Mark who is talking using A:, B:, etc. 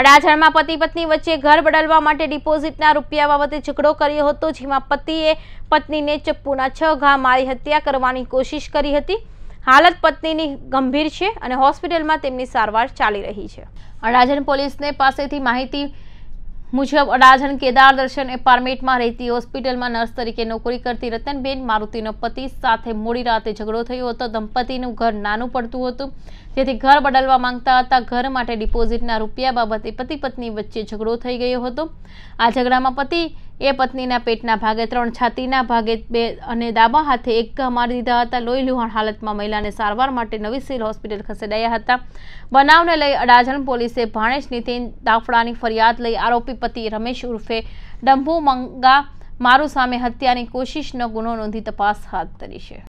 A: અડાલજરમાં પતિ પત્ની વચ્ચે ઘર બદલવા માટે ડિપોઝિટના રૂપિયા બાબતે ઝઘડો કર્યો હતો જેમાં પતિએ પત્નીને ચપ્પુના 6 ઘા મારી હત્યા કરવાની કોશિશ કરી હતી હાલત પત્નીની ગંભીર છે અને હોસ્પિટલમાં તેમની સારવાર ચાલી રહી છે અડાલજન પોલીસને પાસેથી માહિતી મુજેબ અડાધન કેદાર દર્શન એપાર્ટમેન્ટમાં રહેતી હોસ્પિટલમાં નર્સ તરીકે નોકરી કરતી રતનબેન મારુતીના પતિ સાથે મોડી રાતે ઝઘડો થયો હતો દંપતીનું ઘર નાનું પડતું હતું તેથી ઘર બદલવા માંગતા હતા ઘર માટે ડિપોઝિટના રૂપિયા બાબતે પતિ પત્ની વચ્ચે ઝઘડો થઈ ગયો હતો આ ઝઘડામાં પતિ એ પત્નીના પેટના ભાગે ત્રણ છાતીના ભાગે બે અને ડાબા હાથે એક ઘા મારી દીધા હતા લોહી લુહાણ હાલતમાં મહિલાને સારવાર માટે નવી સિવિલ હોસ્પિટલ ખસેડાયા હતા બનાવને લઈ અડાજણ પોલીસે ભાણેશ નીતિન દાફડાની ફરિયાદ લઈ આરોપી પતિ રમેશ ઉર્ફે ડંભુ મંગા મારું સામે હત્યાની કોશિશનો ગુનો નોંધી તપાસ હાથ ધરી છે